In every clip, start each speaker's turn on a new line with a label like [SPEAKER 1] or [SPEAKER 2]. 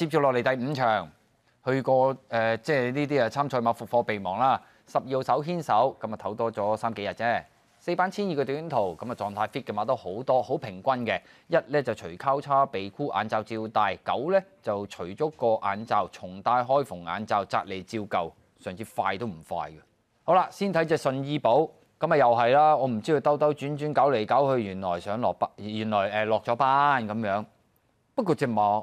[SPEAKER 1] 接住落嚟第五場，去過誒，即係呢啲啊參賽馬復課備忙啦。十耀手牽手，咁啊唞多咗三幾日啫。四班千二嘅短途，咁啊狀態 fit 嘅馬都好多，好平均嘅。一咧就隨交叉鼻箍眼罩照戴，九咧就隨足個眼罩重戴開縫眼罩，扎嚟照舊，上次快都唔快嘅。好啦，先睇只信醫保，咁啊又係啦，我唔知佢兜兜轉轉搞嚟搞去，原來想落班，原來誒落咗班咁樣。不過只馬。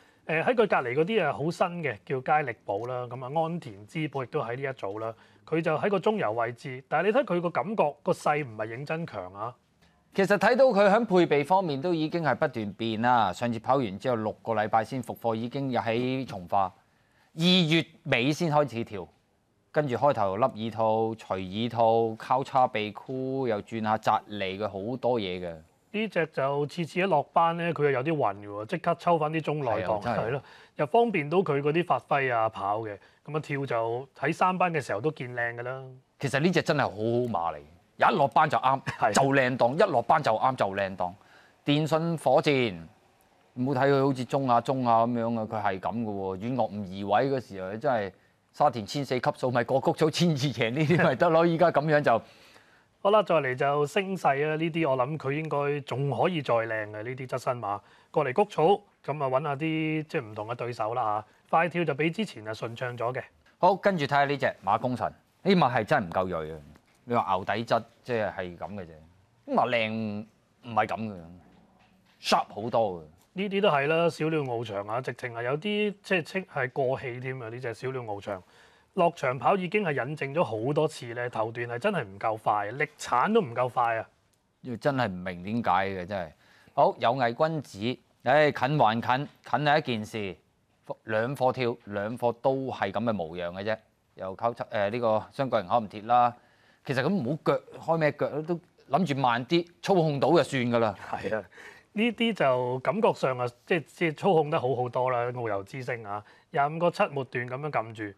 [SPEAKER 2] 誒喺佢隔離嗰啲啊，好新嘅叫佳力寶啦，咁啊安田資保亦都喺呢一組啦。佢就喺個中油位置，但係你睇佢個感覺個勢唔係認真強啊。
[SPEAKER 1] 其實睇到佢喺配備方面都已經係不斷變啦。上次跑完之後六個禮拜先復課，已經又喺重化，二月尾先開始調，跟住開頭笠耳套、除耳套、交叉鼻箍，又轉下扎脷，嘅好多嘢嘅。
[SPEAKER 2] 呢只就次次一落班咧，佢又有啲混喎，即刻抽翻啲中來當，係咯，又方便到佢嗰啲發揮啊跑嘅，咁樣跳就喺三班嘅時候都見靚噶啦。
[SPEAKER 1] 其實呢只真係好好馬嚟，一落班就啱，就靚當。一落班就啱就靚檔；一落班就啱就靚檔。電信火箭，唔好睇佢好似中啊中啊咁樣啊，佢係咁噶喎。遠樂唔移位嗰時候，真係沙田千四級數咪過谷草千二贏呢啲咪得咯。依家咁樣就。好啦，再嚟就
[SPEAKER 2] 升勢啊！呢啲我諗佢應該仲可以再靚嘅呢啲側身馬過嚟谷草咁啊，揾下啲即係唔同嘅對手啦。快跳就比之前啊順暢咗嘅。
[SPEAKER 1] 好，跟住睇下呢只馬功臣，呢物係真係唔夠鋭啊！你話牛底質即係係咁嘅啫，咁啊靚唔係咁樣，sharp 好多嘅。呢啲都
[SPEAKER 2] 係啦，小鳥翱翔啊，直情係有啲即係即係過氣添啊！呢只小鳥翱翔。落長跑已經係引證咗好多次
[SPEAKER 1] 咧，頭段係真係唔夠快，力產都唔夠快啊！要真係唔明點解嘅，真係好有毅君子。誒，近還近，近係一件事。兩課跳兩課都係咁嘅模樣嘅啫，又溝出誒呢個雙腳人口唔鐵啦。其實咁唔好腳開咩腳都諗住慢啲操控到就算噶啦。係啊，呢啲就感覺上啊，即
[SPEAKER 2] 係即係操控得好好多啦。遨游之星啊，廿五個七末段咁樣撳住。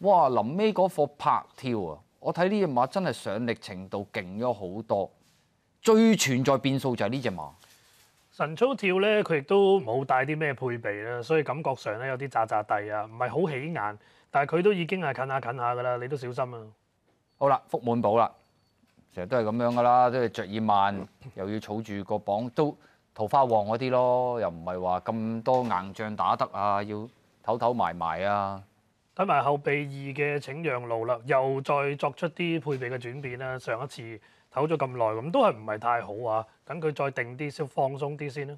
[SPEAKER 1] 哇！臨尾嗰課拍跳啊，我睇呢只馬真係上力程度勁咗好多。最存在變數就係呢只馬
[SPEAKER 2] 神操跳咧，佢亦都冇帶啲咩配備啦，所以感覺上咧有啲渣渣地啊，唔係好起眼。但係佢都已經係近下近下噶啦，你都小心啊。
[SPEAKER 1] 好啦，福滿寶啦，成日都係咁樣噶啦，都係着耳慢，又要儲住個榜都桃花旺嗰啲咯，又唔係話咁多硬仗打得啊，要唞唞埋埋啊。
[SPEAKER 2] 睇埋後備二嘅請讓路啦，又再作出啲配備嘅轉變啦。上一次唞咗咁耐，咁都係唔係太好啊？等佢再定啲先放鬆啲先啦。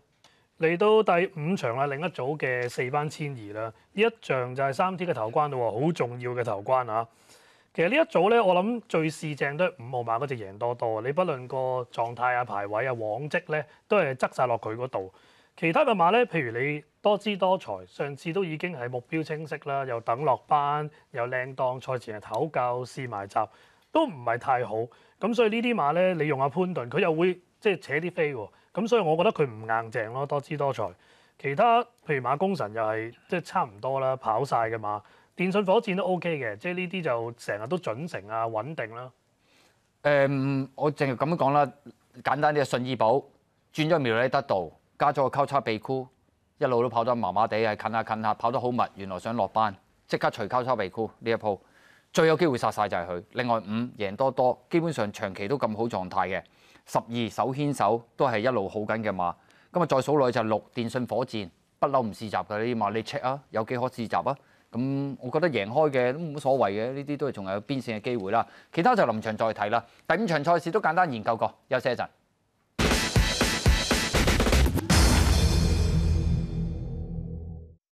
[SPEAKER 2] 嚟到第五場啦，另一組嘅四班遷移啦。呢一仗就係三天嘅頭關咯，好重要嘅頭關啊。其實呢一組咧，我諗最試正都係五號馬嗰只贏多多你不論個狀態啊、排位啊、往績咧，都係側晒落佢嗰度。其他嘅馬咧，譬如你多姿多彩，上次都已經係目標清晰啦，又等落班，又靚檔賽前係唞教試埋集，都唔係太好咁，所以呢啲馬咧，你用阿潘頓佢又會即係扯啲飛喎，咁所以我覺得佢唔硬淨咯。多姿多彩，其他譬如馬功臣又係即係差唔多啦，跑晒嘅馬電信火箭都 O K 嘅，即係呢啲就成日都準成啊穩定啦。
[SPEAKER 1] 誒，我淨係咁樣講啦，簡單啲啊，信醫保轉咗苗禮得道。加咗個交叉鼻箍，一路都跑得麻麻地，係近下近下跑得好密。原來想落班，即刻除交叉鼻箍呢一鋪，最有機會殺晒就係佢。另外五贏多多，基本上長期都咁好狀態嘅。十二手牽手都係一路好緊嘅馬。咁啊，再數落去就六電信火箭，不嬲唔試襲嘅呢啲馬，你 check 啊，有幾可試襲啊？咁我覺得贏開嘅都冇所謂嘅，呢啲都係仲有邊線嘅機會啦。其他就臨場再睇啦。第五場賽事都簡單研究過，休息一陣。